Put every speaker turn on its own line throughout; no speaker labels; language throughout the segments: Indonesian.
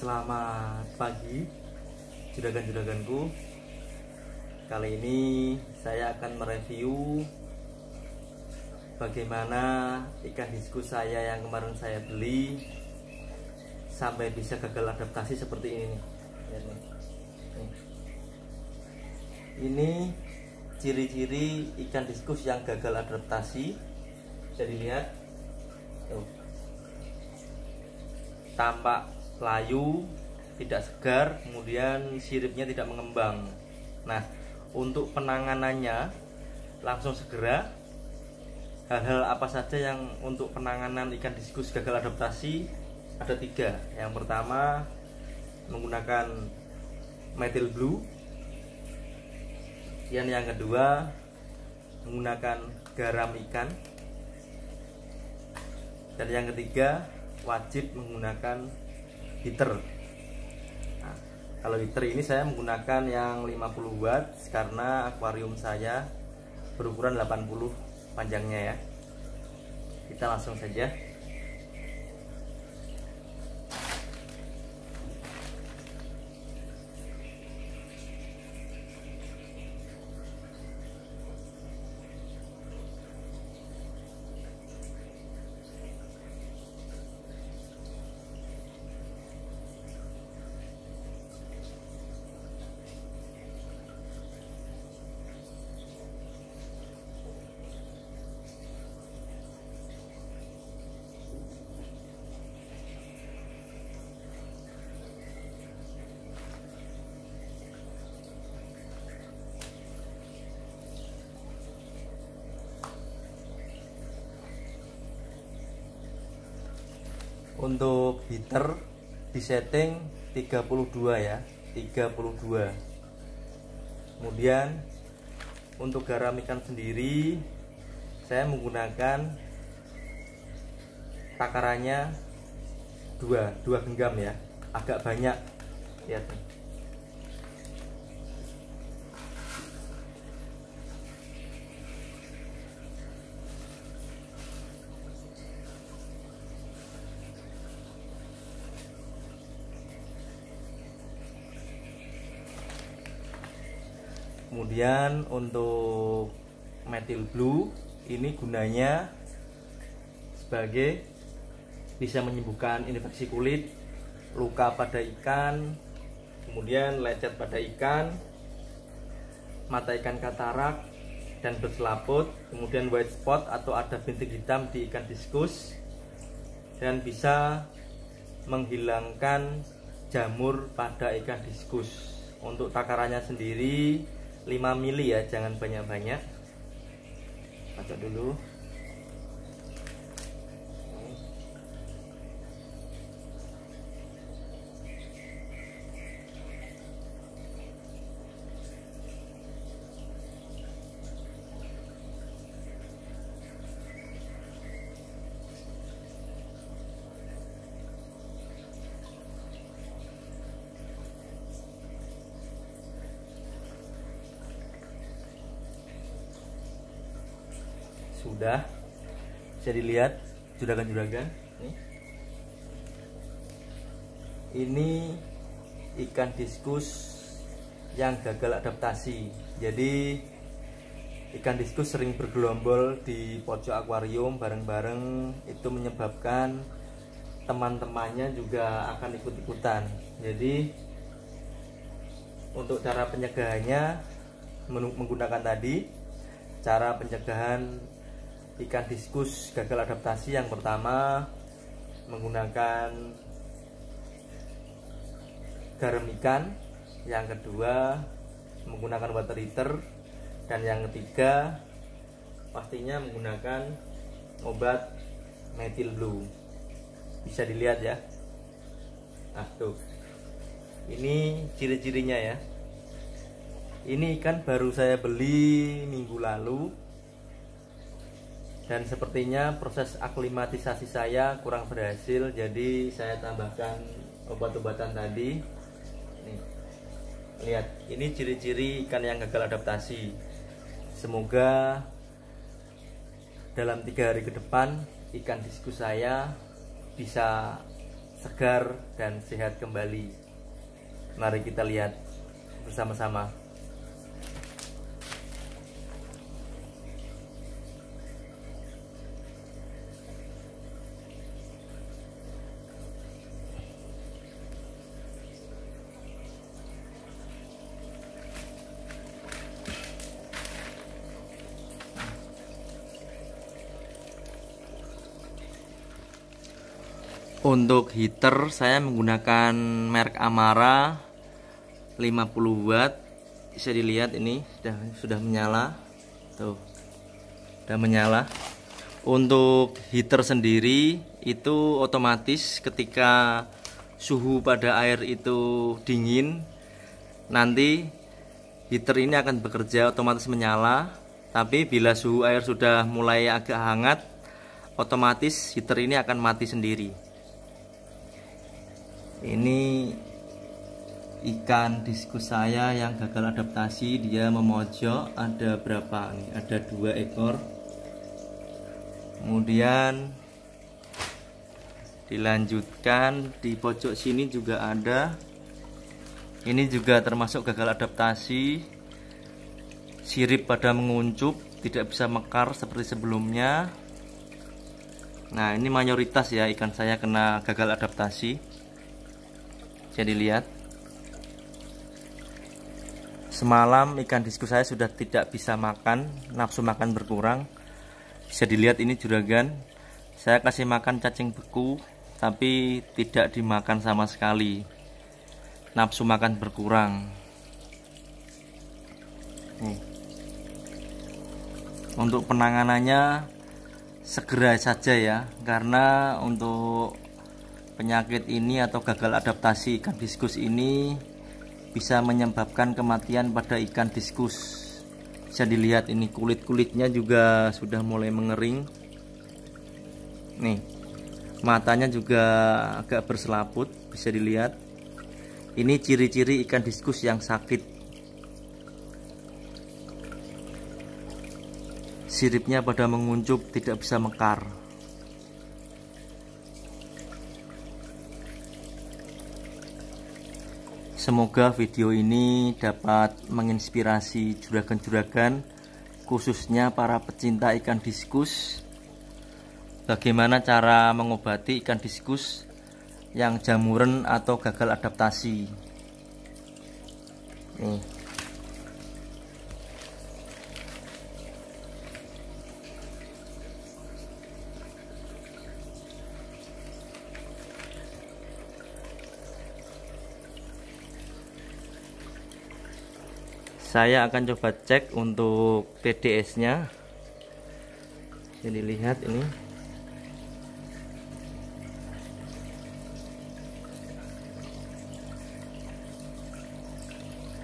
Selamat pagi juragan-juraganku Kali ini saya akan mereview Bagaimana ikan diskus saya yang kemarin saya beli Sampai bisa gagal adaptasi seperti ini Ini ciri-ciri ikan diskus yang gagal adaptasi jadi lihat, Tampak layu, tidak segar, kemudian siripnya tidak mengembang. Nah, untuk penanganannya langsung segera hal-hal apa saja yang untuk penanganan ikan diskus gagal adaptasi ada tiga yang pertama menggunakan metil blue yang yang kedua menggunakan garam ikan dan yang ketiga wajib menggunakan heater. nah, kalau heater ini saya menggunakan yang 50 watt karena akuarium saya berukuran 80 panjangnya ya kita langsung saja untuk heater di setting 32 ya 32 kemudian untuk garam ikan sendiri saya menggunakan takarannya dua dua genggam ya agak banyak lihat nih kemudian untuk metil blue ini gunanya sebagai bisa menyembuhkan infeksi kulit luka pada ikan kemudian lecet pada ikan mata ikan katarak dan berselaput kemudian white spot atau ada bintik hitam di ikan diskus dan bisa menghilangkan jamur pada ikan diskus untuk takarannya sendiri 5 mili ya jangan banyak-banyak pacok dulu sudah bisa dilihat juragan-juragan nih ini ikan diskus yang gagal adaptasi jadi ikan diskus sering bergelombol di pojok akuarium bareng-bareng itu menyebabkan teman-temannya juga akan ikut-ikutan jadi untuk cara pencegahannya menggunakan tadi cara pencegahan ikan diskus gagal adaptasi yang pertama menggunakan garam ikan yang kedua menggunakan water heater dan yang ketiga pastinya menggunakan obat methyl blue bisa dilihat ya nah tuh ini ciri-cirinya ya ini ikan baru saya beli minggu lalu dan sepertinya proses aklimatisasi saya kurang berhasil jadi saya tambahkan obat-obatan tadi Nih, lihat ini ciri-ciri ikan yang gagal adaptasi semoga dalam tiga hari ke depan ikan disku saya bisa segar dan sehat kembali mari kita lihat bersama-sama Untuk heater saya menggunakan merek Amara 50 watt. Bisa dilihat ini sudah sudah menyala. Tuh. Sudah menyala. Untuk heater sendiri itu otomatis ketika suhu pada air itu dingin nanti heater ini akan bekerja otomatis menyala tapi bila suhu air sudah mulai agak hangat otomatis heater ini akan mati sendiri ini ikan diskus saya yang gagal adaptasi dia memojok ada berapa nih ada dua ekor kemudian dilanjutkan di pojok sini juga ada ini juga termasuk gagal adaptasi sirip pada menguncup tidak bisa mekar seperti sebelumnya nah ini mayoritas ya ikan saya kena gagal adaptasi jadi lihat semalam ikan diskus saya sudah tidak bisa makan nafsu makan berkurang bisa dilihat ini juragan saya kasih makan cacing beku tapi tidak dimakan sama sekali nafsu makan berkurang untuk penanganannya segera saja ya karena untuk penyakit ini atau gagal adaptasi ikan diskus ini bisa menyebabkan kematian pada ikan diskus bisa dilihat ini kulit-kulitnya juga sudah mulai mengering nih matanya juga agak berselaput bisa dilihat ini ciri-ciri ikan diskus yang sakit siripnya pada menguncup tidak bisa mekar Semoga video ini dapat menginspirasi juragan-juragan khususnya para pecinta ikan diskus bagaimana cara mengobati ikan diskus yang jamuran atau gagal adaptasi. Nih. saya akan coba cek untuk TDS nya jadi lihat ini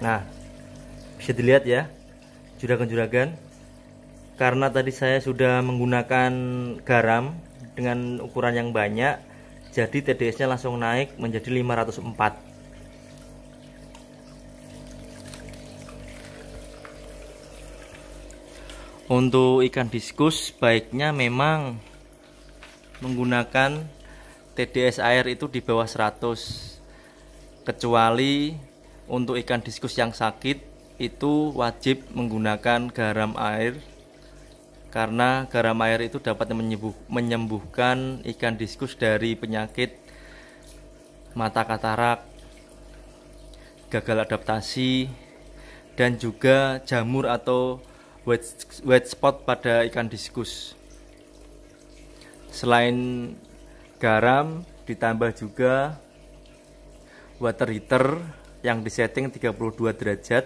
nah bisa dilihat ya juragan-juragan karena tadi saya sudah menggunakan garam dengan ukuran yang banyak jadi TDS nya langsung naik menjadi 504 Untuk ikan diskus baiknya memang menggunakan TDS air itu di bawah 100 kecuali untuk ikan diskus yang sakit itu wajib menggunakan garam air karena garam air itu dapat menyembuh, menyembuhkan ikan diskus dari penyakit mata katarak gagal adaptasi dan juga jamur atau wet, wet spot pada ikan diskus selain garam ditambah juga water heater yang disetting 32 derajat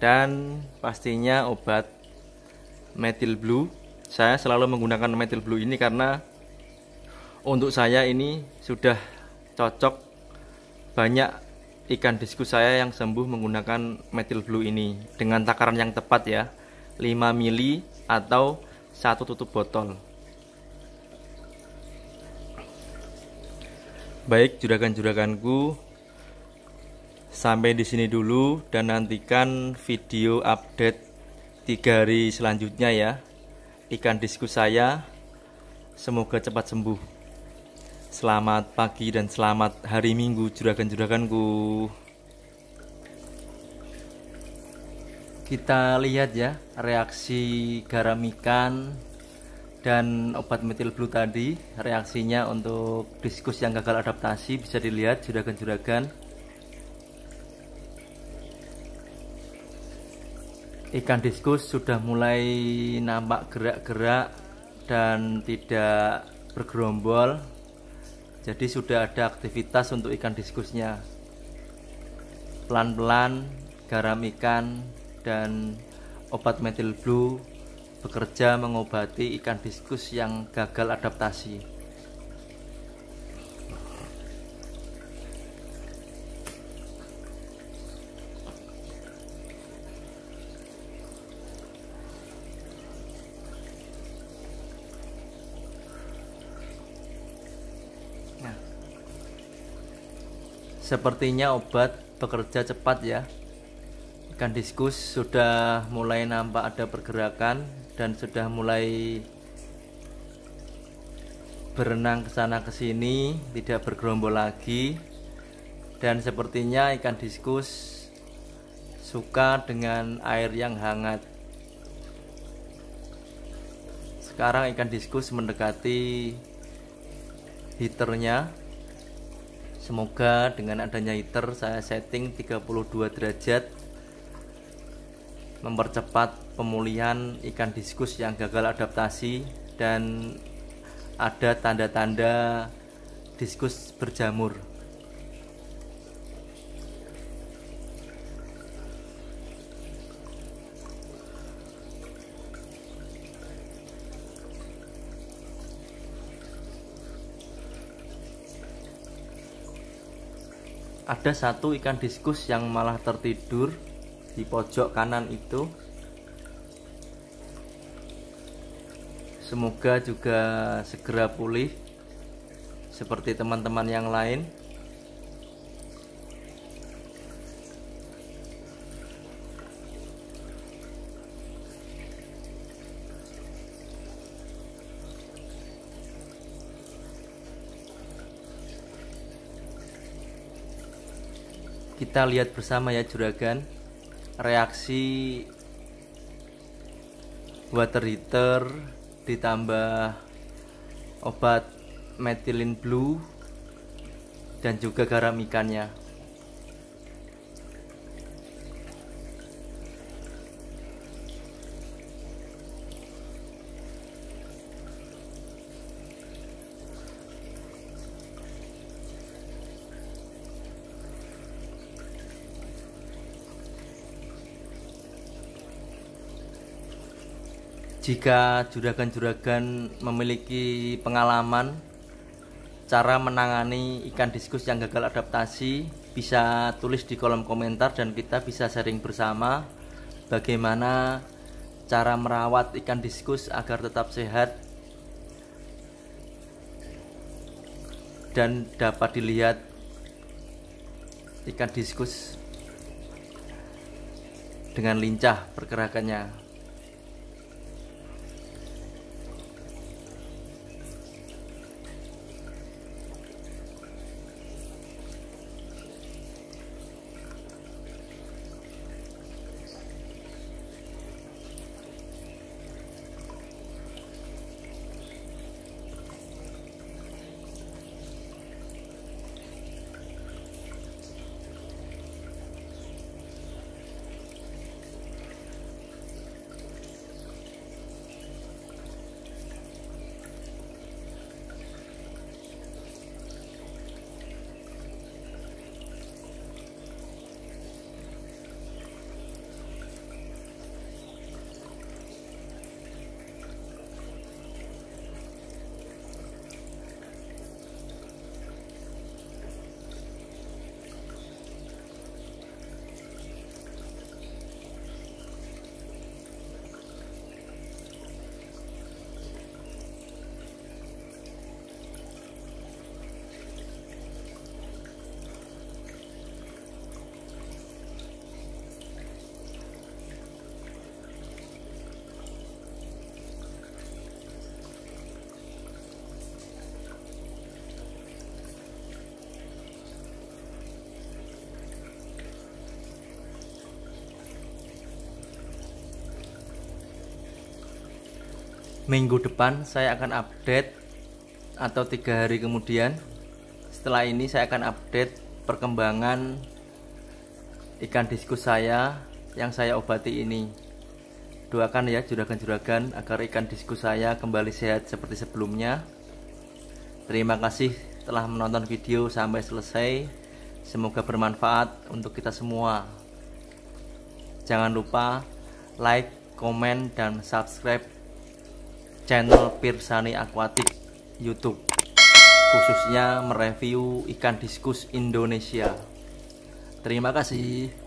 dan pastinya obat metil blue saya selalu menggunakan metil blue ini karena untuk saya ini sudah cocok banyak ikan diskus saya yang sembuh menggunakan metil blue ini dengan takaran yang tepat ya 5 mili atau satu tutup botol baik juragan-juraganku sampai di sini dulu dan nantikan video update 3 hari selanjutnya ya ikan diskus saya semoga cepat sembuh Selamat pagi dan selamat hari Minggu juragan-juraganku. Kita lihat ya reaksi garam ikan dan obat metil blue tadi, reaksinya untuk diskus yang gagal adaptasi bisa dilihat juragan-juragan. Ikan diskus sudah mulai nampak gerak-gerak dan tidak bergerombol jadi sudah ada aktivitas untuk ikan diskusnya. Pelan-pelan garam ikan dan obat metil blue bekerja mengobati ikan diskus yang gagal adaptasi. Sepertinya obat bekerja cepat ya. Ikan diskus sudah mulai nampak ada pergerakan dan sudah mulai berenang ke sana ke sini, tidak bergerombol lagi. Dan sepertinya ikan diskus suka dengan air yang hangat. Sekarang ikan diskus mendekati heaternya. Semoga dengan adanya heater saya setting 32 derajat mempercepat pemulihan ikan diskus yang gagal adaptasi dan ada tanda-tanda diskus berjamur. ada satu ikan diskus yang malah tertidur di pojok kanan itu semoga juga segera pulih seperti teman-teman yang lain kita lihat bersama ya juragan reaksi water heater ditambah obat methylene blue dan juga garam ikannya jika juragan-juragan memiliki pengalaman cara menangani ikan diskus yang gagal adaptasi bisa tulis di kolom komentar dan kita bisa sharing bersama bagaimana cara merawat ikan diskus agar tetap sehat dan dapat dilihat ikan diskus dengan lincah pergerakannya minggu depan saya akan update atau tiga hari kemudian setelah ini saya akan update perkembangan ikan diskus saya yang saya obati ini doakan ya juragan-juragan agar ikan diskus saya kembali sehat seperti sebelumnya terima kasih telah menonton video sampai selesai semoga bermanfaat untuk kita semua jangan lupa like, komen, dan subscribe channel Pirsani Aquatic YouTube khususnya mereview ikan diskus Indonesia. Terima kasih.